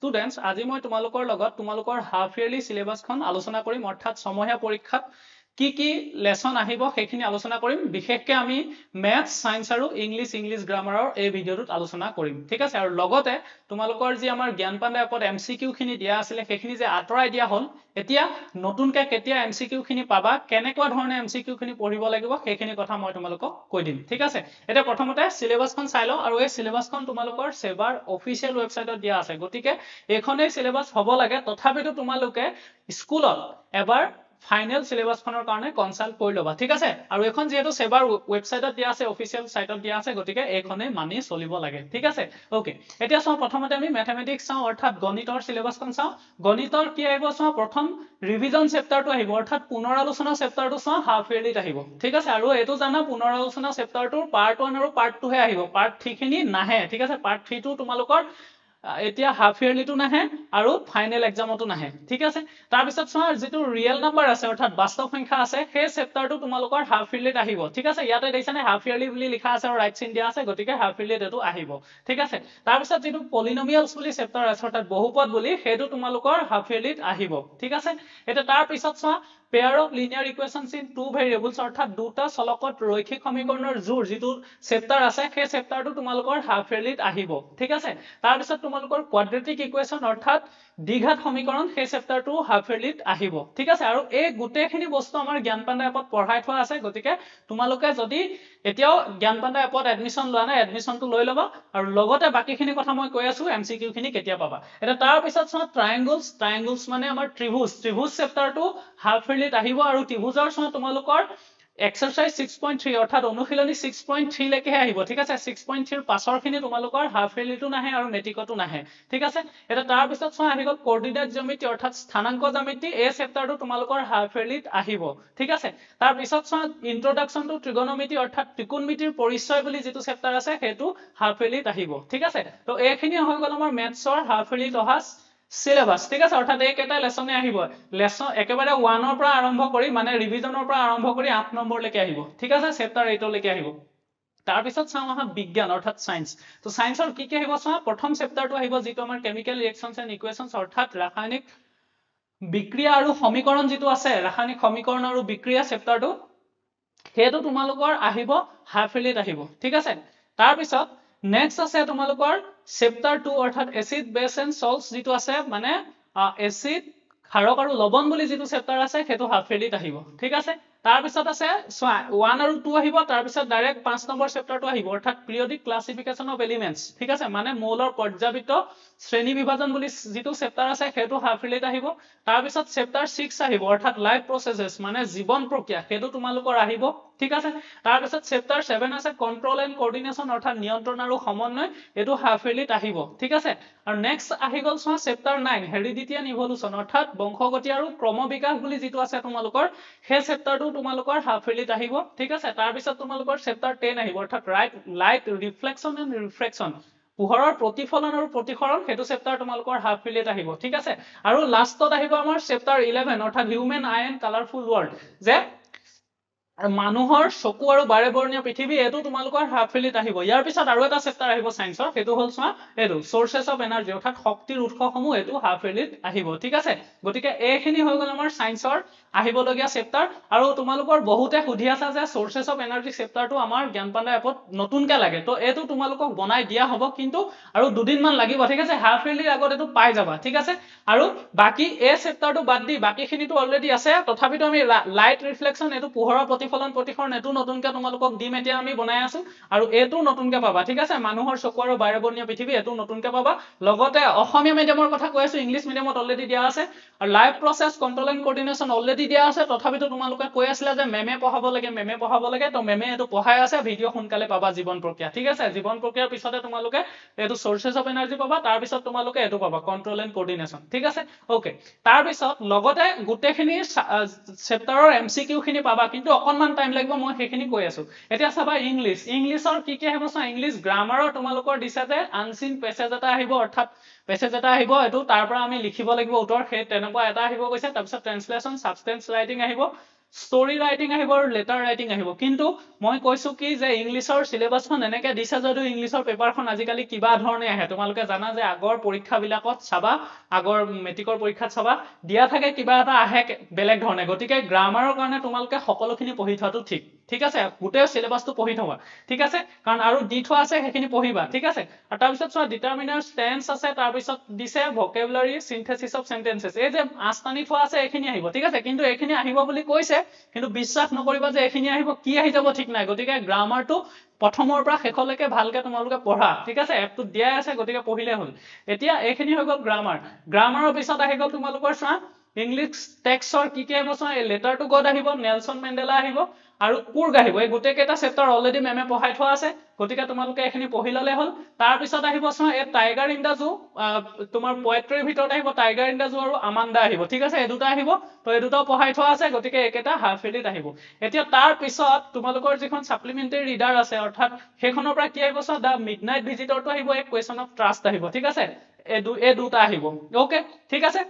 Students আজি মই তোমালোকৰ লগত তোমালোকৰ হাফ ইয়াৰলি চিলেবাছখন আলোচনা কৰিম অৰ্থাৎ ছমহীয়া পৰীক্ষাত কি কি লেচন আহিব সেইখিনি আলোচনা কৰিম বিশেষকে আমি মেথ ছাইন্স আৰু ইংলিছ ইংলিছ গ্ৰামাৰৰ এই ভিডিঅ'টোত আলোচনা কৰিম ঠিক আছে আৰু লগতে তোমালোকৰ যি আমাৰ জ্ঞান পাণ্ডা এপত এম চি কিউখিনি দিয়া আছিলে সেইখিনি যে আঁতৰাই দিয়া হ'ল এতিয়া নতুনকে কেতিয়া এম চি কিউখিনি পাবা কেনেকুৱা ধৰণে এম চি কিউখিনি পঢ়িব লাগিব সেইখিনি কথা মই তোমালোকক কৈ দিম ঠিক আছে এতিয়া প্ৰথমতে চিলেবাছখন চাই লওঁ আৰু এই চিলেবাছখন তোমালোকৰ ছেবাৰ অফিচিয়েল ৱেবছাইটত দিয়া আছে গতিকে এইখনেই চিলেবাছ হ'ব লাগে তথাপিতো তোমালোকে স্কুলত এবাৰ ফাইনেল সিলেবাছখনৰ কাৰণে কনচাল্ট কৰি ল'বা ঠিক আছে আৰু এইখন যিহেতু চেবাৰ ৱেবছাইটত দিয়া আছে অফিচিয়েল ছাইটত দিয়া আছে গতিকে এইখনেই মানি চলিব লাগে ঠিক আছে অ'কে এতিয়া চাওঁ প্ৰথমতে আমি মেথমেটিক্স চাওঁ অৰ্থাৎ গণিতৰ চিলেবাছখন চাওঁ গণিতৰ কি আহিব চাওঁ প্ৰথম ৰিভিজন চেপ্টাৰটো আহিব অৰ্থাৎ পুনৰ আলোচনা চেপ্টাৰটো চাওঁ হাফ ইয়াৰলিত আহিব ঠিক আছে আৰু এইটো জানা পুনৰ আলোচনা চেপ্টাৰটোৰ পাৰ্ট ওৱান আৰু পাৰ্ট টুহে আহিব পাৰ্ট খিনি নাহে ঠিক আছে পাৰ্ট থ্ৰীটো তোমালোকৰ এতিয়া হাফ ইয়াৰলিটো নাহে আৰু ফাইনেল এক্সামতো নাহে ঠিক আছে তাৰপিছত চোৱা যিটো ৰিয়েল নাম্বাৰ আছে অৰ্থাৎ বাস্তৱ সংখ্যা আছে সেই চেপ্টাৰটো তোমালোকৰ হাফ ইয়াৰলিত আহিব ঠিক আছে ইয়াতে দেখিছানে হাফ ইয়াৰলি বুলি লিখা আছে আৰু ৰাইট চিন দিয়া আছে গতিকে হাফ ইয়াৰলিত এইটো আহিব ঠিক আছে তাৰপিছত যিটো পলিনমিয়েলছ বুলি চেপ্টাৰ আছে অৰ্থাৎ বহুপদ বুলি সেইটো তোমালোকৰ হাফ ইয়াৰলিত আহিব ঠিক আছে এতিয়া তাৰপিছত চোৱা pair of linear equations in two variables অৰ্থাৎ দুটা চলকত ৰৈখিক সমীকৰণৰ জোৰ যিটো চেপ্টাৰ আছে সেই চেপ্টাৰটো তোমালোকৰ হাফ ৰেলিত আহিব ঠিক আছে তাৰ পিছত তোমালোকৰ কোয়াড্ৰেটিক ইকুৱেশ্যন অৰ্থাৎ দীঘাত সমীকৰণ সেই চেপ্টাৰটো হাফ ৰেলিত আহিব ঠিক আছে আৰু এই গোটেইখিনি বস্তু আমাৰ জ্ঞানপাণ্ডা এপত পঢ়াই থোৱা আছে গতিকে তোমালোকে যদি এতিয়াও জ্ঞানপাণ্ডা এপত এডমিশ্যন লোৱা নাই এডমিশ্যনটো লৈ ল'বা আৰু লগতে বাকীখিনি কথা মই কৈ আছো এম চি কিউখিনি কেতিয়া পাবা এতিয়া তাৰ পিছত চাওঁ ট্ৰায়েংগলছ ট্ৰায়েংগলছ মানে আমাৰ ত্ৰিভুজ ত্ৰিভুজ চেপ্টাৰটো হাফ ৰেলিত ফ্ৰেণ্ডলিত আহিব আৰু ত্ৰিভুজৰ চন তোমালোকৰ এক্সাৰচাইজ ছিক্স পইণ্ট থ্ৰী অৰ্থাৎ অনুশীলনী ছিক্স পইণ্ট থ্ৰীলৈকেহে আহিব ঠিক আছে ছিক্স পইণ্ট থ্ৰীৰ পাছৰখিনি তোমালোকৰ হাফ ৰেলিটো নাহে আৰু মেট্ৰিকতো নাহে ঠিক আছে এতিয়া তাৰপিছত চোৱা আহি গ'ল কৰ্ডিনেট জ্যামিতি অৰ্থাৎ স্থানাংক জ্যামিতি এই চেপ্টাৰটো তোমালোকৰ হাফ ৰেলিত আহিব ঠিক আছে তাৰপিছত চোৱা ইন্ট্ৰডাকশ্যনটো ত্ৰিগনমিতি অৰ্থাৎ ত্ৰিকোণমিতিৰ পৰিচয় বুলি যিটো চেপ্টাৰ আছে সেইটো হাফ ৰেলিত আহিব ঠিক আছে এইখিনি হৈ গ'ল আমাৰ মেথছৰ হাফ ৰেলিত অহা চিলেবাছ ঠিক আছে অৰ্থাৎ এইকেইটা লেচনে আহিব লেচন একেবাৰে ওৱানৰ পৰা আৰম্ভ কৰি মানে ৰিভিজনৰ পৰা আৰম্ভ কৰি আঠ নম্বৰলৈকে আহিব ঠিক আছে চেপ্টাৰ এইটলৈকে আহিব তাৰপিছত চাওঁ আহা বিজ্ঞান অৰ্থাৎ চায়েন্স তো চায়েন্সৰ কি কি আহিব চোৱা প্ৰথম চেপ্টাৰটো আহিব যিটো আমাৰ কেমিকেল ৰিয়েকশ্যনছ এণ্ড ইকুৱেশ্যনছ অৰ্থাৎ ৰাসায়নিক বিক্ৰিয়া আৰু সমীকৰণ যিটো আছে ৰাসায়নিক সমীকৰণ আৰু বিক্ৰিয়া চেপ্টাৰটো সেইটো তোমালোকৰ আহিব হাফ এলিত আহিব ঠিক আছে তাৰপিছত নেক্সট আছে তোমালোকৰ চেপ্টাৰ টু অৰ্থাৎ এচিড বেচ এণ্ড চল্টছ যিটো আছে মানে এচিড খাৰক আৰু লৱণ বুলি যিটো চেপ্টাৰ আছে সেইটো হাফেলিত আহিব ঠিক আছে তাৰপিছত আছে চোৱা ওৱান আৰু টু আহিব তাৰপিছত ডাইৰেক্ট পাঁচ নম্বৰ চেপ্টাৰটো আহিব অৰ্থাৎ পিৰিয়ডিক ক্লাছিফিকেশ্যন অফ এলিমেণ্টছ ঠিক আছে মানে মৌলৰ পৰ্যাপিত শ্ৰেণী বিভাজন বুলি যিটো চেপ্টাৰ আছে সেইটো হাফিলিত আহিব তাৰপিছত চেপ্টাৰ ছিক্স আহিব অৰ্থাৎ লাইফ প্ৰচেছেছ মানে জীৱন প্ৰক্ৰিয়া সেইটো তোমালোকৰ আহিব ঠিক আছে তাৰপিছত চেপ্টাৰ ছেভেন আছে কণ্ট্ৰল এণ্ড কৰ্ডিনেশ্যন অৰ্থাৎ নিয়ন্ত্ৰণ আৰু সমন্বয় এইটো হাফ ইয়েলিত আহিব ঠিক আছে আৰু নেক্সট আহি গ'ল চোৱা চেপ্টাৰ নাইন হেৰিডিটিয়ান ইভলিউশ্যন অৰ্থাৎ বংশগতি আৰু ক্ৰমবিকাশ বুলি যিটো আছে তোমালোকৰ সেই চেপ্টাৰটো তোমালোকৰ হাফ ইয়েলিত আহিব ঠিক আছে তাৰপিছত তোমালোকৰ চেপ্টাৰ টেন আহিব অৰ্থাৎ ৰাইট লাইট ৰিফ্লেকশ্যন এণ্ড ৰিফ্লেকশ্যন পোহৰৰ প্ৰতিফলন আৰু প্ৰতিসৰণ সেইটো চেপ্টাৰ তোমালোকৰ হাফ ফিলিয়েট আহিব ঠিক আছে আৰু লাষ্টত আহিব আমাৰ চেপ্টাৰ ইলেভেন অৰ্থাৎ human eye and colourful world যে আৰু মানুহৰ চকু আৰু বাৰেবৰণীয় পৃথিৱী এইটো তোমালোকৰ হাফ ফিল্ড আহিব ইয়াৰ পিছত আৰু এটা চেপ্টাৰ আহিব চায়েন্সৰ সেইটো হ'ল চোৱা এইটো চ'ৰ্চেছ অফ এনাৰ্জি অৰ্থাৎ শক্তিৰ উৎসসমূহ এইটো হাফ ফিল্ড আহিব ঠিক আছে গতিকে এইখিনি হৈ গ'ল আমাৰ চায়েন্সৰ আহিবলগীয়া চেপ্টাৰ আৰু তোমালোকৰ বহুতে সুধি আছা যে চ'ৰ্চেছ অফ এনাৰ্জি চেপ্টাৰটো আমাৰ জ্ঞানপাণ্ডা এপত নতুনকে লাগে ত' এইটো তোমালোকক বনাই দিয়া হ'ব কিন্তু আৰু দুদিনমান লাগিব ঠিক আছে হাফ ফিল্ডৰ আগত এইটো পাই যাবা ঠিক আছে আৰু বাকী এই চেপ্টাৰটো বাদ দি বাকীখিনিটো অলৰেডি আছে তথাপিতো আমি লাইট ৰিফ্লেকশ্যন এইটো পোহৰৰ প্ৰতি প্ৰতিফলন প্ৰতিসৰণ এইটো নতুনকৈ তোমালোকক দিম এতিয়া আমি বনাই আছো আৰু এইটো নতুনকৈ পাবা ঠিক আছে মানুহৰ চকু আৰু বাৰেবনীয় পৃথিৱী এইটো নতুনকৈ পাবা লগতে অসমীয়া মিডিয়ামৰ কথা কৈ আছো ইংলিছ মিডিয়ামত অলৰেডি দিয়া আছে আৰু life process control and coordination already দিয়া আছে তথাপিতো তোমালোকে কৈ আছিলা যে মেমে পঢ়াব লাগে মেমে পঢ়াব লাগে তো মেমে এইটো পঢ়াই আছে ভিডিঅ' সোনকালে পাবা জীৱন প্ৰক্ৰিয়া ঠিক আছে জীৱন প্ৰক্ৰিয়াৰ পিছতে তোমালোকে এইটো চ'ৰ্চেছ অফ এনাৰ্জি পাবা তাৰপিছত তোমালোকে এইটো পাবা কণ্ট্ৰল এণ্ড কৰ্ডিনেশ্যন ঠিক আছে অ'কে তাৰপিছত লগতে গোটেইখিনি চেপ্টাৰৰ এম চি কিউখিনি পাবা কিন্তু অকণ অকণমান টাইম লাগিব মই সেইখিনি কৈ আছো এতিয়া চাবা ইংলিছ ইংলিছৰ কি কি আহিব চোৱা ইংলিছ গ্ৰামাৰৰ তোমালোকৰ দিছে যে আনচিন পেছেজ এটা আহিব অৰ্থাৎ পেছেজ এটা আহিব এইটো তাৰ পৰা আমি লিখিব লাগিব উত্তৰ সেই তেনেকুৱা এটা আহিব কৈছে তাৰপিছত ট্ৰেঞ্চলেশ্যন ছাবষ্টেঞ্চ ৰাইটিং আহিব ষ্টৰী ৰাইটিং আহিব আৰু লেটাৰ ৰাইটিং আহিব কিন্তু মই কৈছো কি যে ইংলিছৰ চিলেবাছখন এনেকে দিছে যদিও ইংলিছৰ পেপাৰখন আজিকালি কিবা ধৰণে আহে তোমালোকে জানা যে আগৰ পৰীক্ষাবিলাকত চাবা আগৰ মেট্ৰিকৰ পৰীক্ষাত চাবা দিয়া থাকে কিবা এটা আহে বেলেগ ধৰণে গতিকে গ্ৰামাৰৰ কাৰণে তোমালোকে সকলোখিনি পঢ়ি থোৱাটো ঠিক ঠিক আছে গোটেই চিলেবাছটো পঢ়ি থবা ঠিক আছে কাৰণ আৰু দি থোৱা আছে সেইখিনি পঢ়িবা ঠিক আছে আৰু তাৰপিছত চোৱা ডিটাৰমিনাৰ টেন্স আছে তাৰপিছত দিছে ভকেবুলাৰী চিন্থেচিছ অফ চেণ্টেঞ্চেছ এই যে আস্তানি থোৱা আছে এইখিনি আহিব ঠিক আছে কিন্তু এইখিনি আহিব বুলি কৈছে কিন্তু বিশ্বাস নকৰিবা যে এইখিনি আহিব কি আহি যাব ঠিক নাই গতিকে গ্ৰামাৰটো প্ৰথমৰ পৰা শেষলৈকে ভালকে তোমালোকে পঢ়া ঠিক আছে এপটো দিয়াই আছে গতিকে পঢ়িলে হ'ল এতিয়া এইখিনি হৈ গ'ল গ্ৰামাৰ গ্ৰামাৰৰ পিছত আহি গ'ল তোমালোকৰ চোৱা ইংলিছ টেক্সৰ কি কি আহিব চোৱা এই লেটাৰটো ক'ত আহিব নেলচন মেণ্ডেলা আহিব আৰু কোৰ্গ আহিব এই গোটেইকেইটা চেপ্টাৰ অলৰেডি মেমে পঢ়াই থোৱা আছে গতিকে তোমালোকে এইখিনি পঢ়ি ল'লে হ'ল তাৰপিছত আহিব চোৱা এই টাইগাৰ ইন দ্য জু তোমাৰ পয়েট্ৰীৰ ভিতৰত আহিব টাইগাৰ ইন দ্য জু আৰু আমাণ্ডা আহিব ঠিক আছে এই দুটা আহিব তো এই দুটাও পঢ়াই থোৱা আছে গতিকে এইকেইটা হাফ এডিত আহিব এতিয়া তাৰপিছত তোমালোকৰ যিখন ছাপ্লিমেণ্টেৰী ৰিডাৰ আছে অৰ্থাৎ সেইখনৰ পৰা কি আহিব চোৱা দ্য মিড নাইট ভিজিটৰটো আহিব এই কুৱেশ্যন অফ ট্ৰাষ্ট আহিব ঠিক আছে এই দুটা আহিব অ'কে ঠিক আছে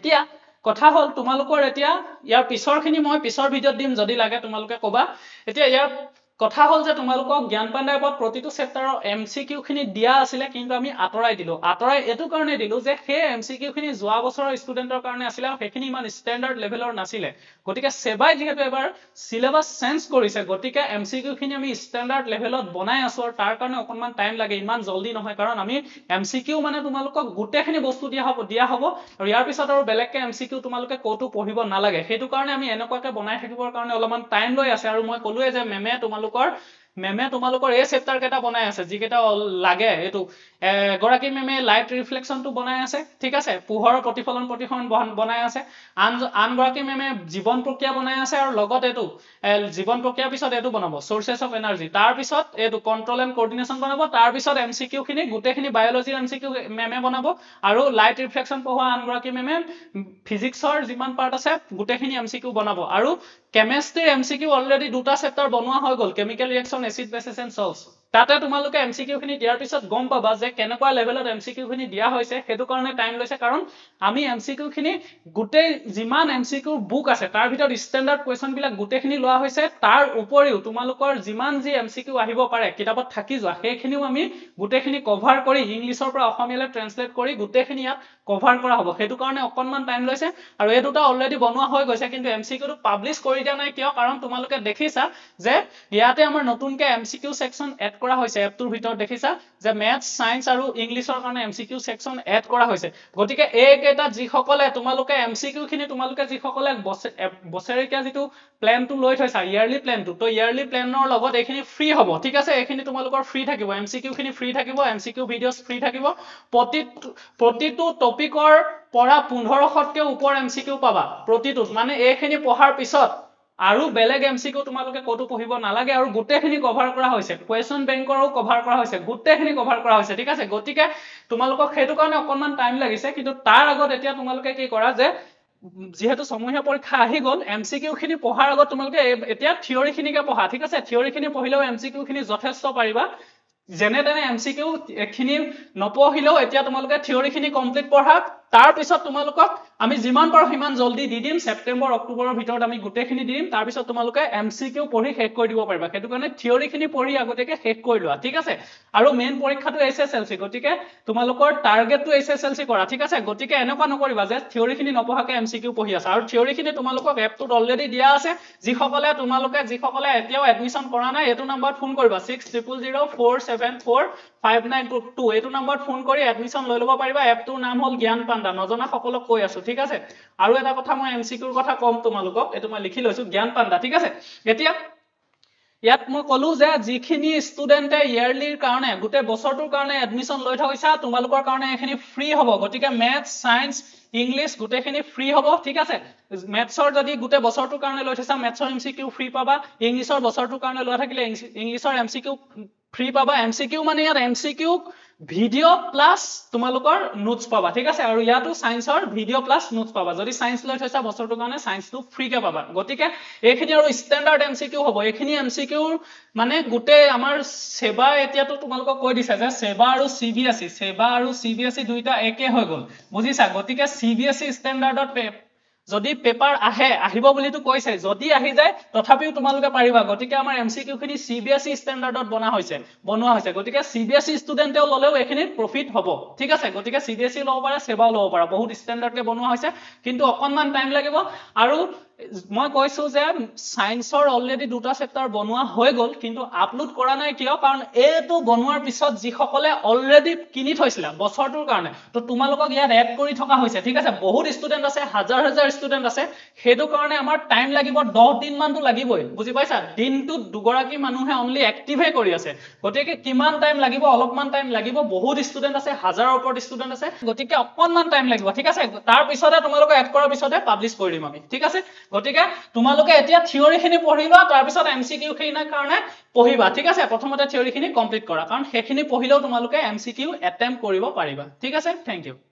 এতিয়া কথা হ'ল তোমালোকৰ এতিয়া ইয়াৰ পিছৰখিনি মই পিছৰ ভিডিঅ'ত দিম যদি লাগে তোমালোকে ক'বা এতিয়া ইয়াত কথা হ'ল যে তোমালোকক জ্ঞান পাণ্ডাৰ প্ৰতিটো চেপ্টাৰৰ এম চি কিউ খিনি দিয়া আছিলে কিন্তু আমি আঁতৰাই দিলো আঁতৰাই এইটো কাৰণে দিলোঁ যে সেই এম চি কিউ খিনি যোৱা বছৰৰ ষ্টুডেণ্টৰ কাৰণে আছিলে আৰু সেইখিনি ইমান ষ্টেণ্ডাৰ্ড লেভেলৰ নাছিলে গতিকে চেবাই যিহেতু এবাৰ চিলেবাছ চেঞ্জ কৰিছে গতিকে এম চি কিউ খিনি আমি ষ্টেণ্ডাৰ্ড লেভেলত বনাই আছো আৰু তাৰ কাৰণে অকণমান টাইম লাগে ইমান জল্দি নহয় কাৰণ আমি এম চি কিউ মানে তোমালোকক গোটেইখিনি বস্তু দিয়া হ'ব দিয়া হ'ব আৰু ইয়াৰ পিছত আৰু বেলেগকে এম চি কিউ তোমালোকে ক'তো পঢ়িব নালাগে সেইটো কাৰণে আমি এনেকুৱাকৈ বনাই থাকিবৰ কাৰণে অলপমান টাইম লৈ আছে আৰু মই ক'লোৱেই যে মেমে তোমালোকক কর মেমে তোমালোকৰ এই চেপ্টাৰ কেইটা বনাই আছে যিকেইটা লাগে এইটো এগৰাকী মেমে লাইট ৰিফ্লেকশ্যনটো বনাই আছে ঠিক আছে পোহৰৰ প্ৰতিফলন প্ৰতিফলন বনাই আছে আন আনগৰাকী মেমে জীৱন প্ৰক্ৰিয়া বনাই আছে আৰু লগত এইটো জীৱন প্ৰক্ৰিয়াৰ পিছত এইটো বনাব চ'ৰ্চেছ অফ এনাৰ্জি তাৰপিছত এইটো কণ্ট্ৰল এণ্ড কৰ্ডিনেশ্যন বনাব তাৰপিছত এম চি কিউখিনি গোটেইখিনি বায়'লজিৰ এম চি কিউ মেমে বনাব আৰু লাইট ৰিফ্লেকশ্যন পঢ়োৱা আনগৰাকী মেমে ফিজিক্সৰ যিমান পাৰ্ট আছে গোটেইখিনি এম চি কিউ বনাব আৰু কেমেষ্ট্ৰিৰ এম চি কিউ অলৰেডি দুটা চেপ্টাৰ বনোৱা হৈ গ'ল chemical reaction con Veces en Salsa. তাতে তোমালোকে এম চি কিউখিনি দিয়াৰ পিছত গম পাবা যে কেনেকুৱা লেভেলত এম চি খিনি দিয়া হৈছে সেইটো কাৰণে টাইম লৈছে কাৰণ আমি এম চি কিউখিনি গোটেই যিমান এম চি কিউ বুক আছে তাৰ ভিতৰত ষ্টেণ্ডাৰ্ড কুৱেশ্যনবিলাক গোটেইখিনি লোৱা হৈছে তাৰ উপৰিও তোমালোকৰ যিমান যি এম চি কিউ আহিব পাৰে কিতাপত থাকি যোৱা সেইখিনিও আমি গোটেইখিনি কভাৰ কৰি ইংলিছৰ পৰা অসমীয়ালৈ ট্ৰেঞ্চলেট কৰি গোটেইখিনি ইয়াত কভাৰ কৰা হ'ব সেইটো কাৰণে অকণমান টাইম লৈছে আৰু এই দুটা অলৰেডি বনোৱা হৈ গৈছে কিন্তু এম চি কিউটো পাব্লিছ কৰি দিয়া নাই কিয় কাৰণ তোমালোকে দেখিছা যে ইয়াতে আমাৰ নতুনকৈ M C Q section add কৰা হৈছে এপটোৰ ভিতৰত দেখিছা যে মেথ সায়েন্স আৰু ইংলিছৰ কাৰণে এম চি কিউ ছেকশ্যন কৰা হৈছে গতিকে এইকেইটা যিসকলে তোমালোকে এম চি তোমালোকে যিসকলে বছৰেকীয়া যিটো প্লেনটো লৈ থৈছা ইয়াৰলি প্লেনটো তো ইয়াৰলি প্লেনৰ লগত এইখিনি ফ্ৰী হ'ব ঠিক আছে এইখিনি তোমালোকৰ ফ্ৰী থাকিব এম চি কিউখিনি ফ্ৰী থাকিব M C Q videos free থাকিব প্ৰতি প্ৰতিটো টপিকৰ পৰা পোন্ধৰশতকে ওপৰ এম চি কিউ পাবা প্ৰতিটোত মানে এইখিনি পঢ়াৰ পিছত আৰু বেলেগ এম চি কিউ তোমালোকে ক'তো পঢ়িব নালাগে আৰু গোটেইখিনি কভাৰ কৰা হৈছে কুৱেশ্যন বেংকৰো কভাৰ কৰা হৈছে গোটেইখিনি কভাৰ কৰা হৈছে ঠিক আছে গতিকে তোমালোকক সেইটো কাৰণে অকণমান টাইম লাগিছে কিন্তু তাৰ আগত এতিয়া তোমালোকে কি কৰা যে যিহেতু ছমহীয়া পৰীক্ষা আহি গ'ল এম চি কিউখিনি পঢ়াৰ আগত তোমালোকে এতিয়া খিনিকে পঢ়া ঠিক আছে খিনি পঢ়িলেও এম চি কিউখিনি যথেষ্ট পাৰিবা যেনে তেনে এম চি কিউখিনি নপঢ়িলেও এতিয়া তোমালোকে খিনি কমপ্লিট পঢ়া তাৰপিছত তোমালোকক আমি যিমান পাৰো সিমান জলদি দি দিম ছেপ্টেম্বৰ অক্টোবৰৰ ভিতৰত আমি গোটেইখিনি দি দিম তাৰপিছত তোমালোকে এম চি কিউ পঢ়ি শেষ কৰি দিব পাৰিবা সেইটো কাৰণে খিনি পঢ়ি আগতীয়াকৈ শেষ কৰি লোৱা ঠিক আছে আৰু মেইন পৰীক্ষাটো এইচ এছ এল চি গতিকে তোমালোকৰ টাৰ্গেটটো এইচ এছ এল চি কৰা ঠিক আছে গতিকে এনেকুৱা নকৰিবা যে থিয়ৰিখিনি নপঢ়াকৈ এম চি কিউ পঢ়ি আছা আৰু থিয়ৰিখিনি তোমালোকক এপটোত অলৰেডি দিয়া আছে যিসকলে তোমালোকে যিসকলে এতিয়াও এডমিশ্যন কৰা নাই এইটো নাম্বাৰত ফোন কৰিবা six triple zero' four seven four five nine two এইটো নম্বৰত ফোন কৰি এডমিশ্যন লৈ ল'ব পাৰিবা এপটোৰ নাম হ'ল জ্ঞান পাণ্ডা নজনা সকলক কৈ আছো ঠিক আছে আৰু এটা কথা মই এম চি কিউৰ কথা ক'ম তোমালোকক এইটো মই লিখি লৈছো জ্ঞান পাণ্ডা ঠিক আছে এতিয়া ইয়াত মই কলো যে যিখিনি ষ্টুডেণ্টে ইয়াৰলিৰ কাৰণে গোটেই বছৰটোৰ কাৰণে এডমিশ্যন লৈ থৈছা তোমালোকৰ কাৰণে এইখিনি ফ্ৰী হ'ব গতিকে মেথ ছায়েন্স ইংলিছ গোটেইখিনি ফ্ৰী হ'ব ঠিক আছে মেথছৰ যদি গোটেই বছৰটোৰ কাৰণে লৈ থৈছা মেথছৰ এম চি কিউ ফ্ৰী পাবা ইংলিছৰ বছৰটোৰ কাৰণে লোৱা থাকিলে ইংলিছৰ এম চি কিউ ফ্ৰী পাবা এম চি কিউ মানে ইয়াত এম চি কিউক ভিডিঅ' প্লাছ তোমালোকৰ নোটছ পাবা ঠিক আছে আৰু ইয়াতো চায়েন্সৰ ভিডিঅ' প্লাছ নোটছ পাবা যদি চায়েন্স লৈ থৈছা বছৰটোৰ কাৰণে চায়েন্সটো কে পাবা গতিকে এইখিনি আৰু ষ্টেণ্ডাৰ্ড এম চি কিউ হ'ব এইখিনি এম চি কিউৰ মানে গোটেই আমাৰ চেবা এতিয়াতো তোমালোকক কৈ দিছা যে চেবা আৰু চি বি এছ চি আৰু চি বি এছ চি দুইটা একে হৈ গ'ল বুজিছা গতিকে চি বি এছ চি ষ্টেণ্ডাৰ্ডত যদি পেপাৰ আহে আহিব বুলিতো কৈছে যদি আহি যায় তথাপিও তোমালোকে পাৰিবা গতিকে আমাৰ এম চি কিউখিনি চি বি এছ ই ষ্টেণ্ডাৰ্ডত বনা হৈছে বনোৱা হৈছে গতিকে চি বি এছ ই ষ্টুডেণ্টেও ল'লেও এইখিনিত প্ৰফিট হ'ব ঠিক আছে গতিকে চি বি এছ ই ল'ব পাৰা চেবাও ল'ব পাৰা বহুত কে বনোৱা হৈছে কিন্তু অকনমান টাইম লাগিব আৰু মই কৈছো যে ছায়েন্সৰ অলৰেডি দুটা চেপ্টাৰ বনোৱা হৈ গ'ল কিন্তু আপলোড কৰা নাই কিয় কাৰণ এইটো বনোৱাৰ পিছত যিসকলে অলৰেডি কিনি থৈছিলে বছৰটোৰ কাৰণে ত' তোমালোকক ইয়াত এড কৰি থকা হৈছে ঠিক আছে বহুত ষ্টুডেণ্ট আছে হাজাৰ হাজাৰ ষ্টুডেণ্ট আছে সেইটো কাৰণে আমাৰ টাইম লাগিব দহ দিন মানটো লাগিবই বুজি পাইছা দিনটোত দুগৰাকী মানুহে অনলি এক্টিভহে কৰি আছে গতিকে কিমান টাইম লাগিব অলপমান টাইম লাগিব বহুত ষ্টুডেণ্ট আছে হাজাৰৰ ওপৰত ষ্টুডেণ্ট আছে গতিকে অকনমান টাইম লাগিব ঠিক আছে তাৰপিছতে তোমালোকক এড কৰাৰ পিছতহে পাব্লিছ কৰি দিম আমি ঠিক আছে গতিকে তোমালোকে এতিয়া থিয়ৰিখিনি পঢ়ি লোৱা তাৰপিছত এম চি কিউখিনিৰ কাৰণে পঢ়িবা ঠিক আছে প্ৰথমতে খিনি কমপ্লিট কৰা কাৰণ সেইখিনি পঢ়িলেও তোমালোকে এম চি কিউ এটেম্প কৰিব পাৰিবা ঠিক আছে থেংক ইউ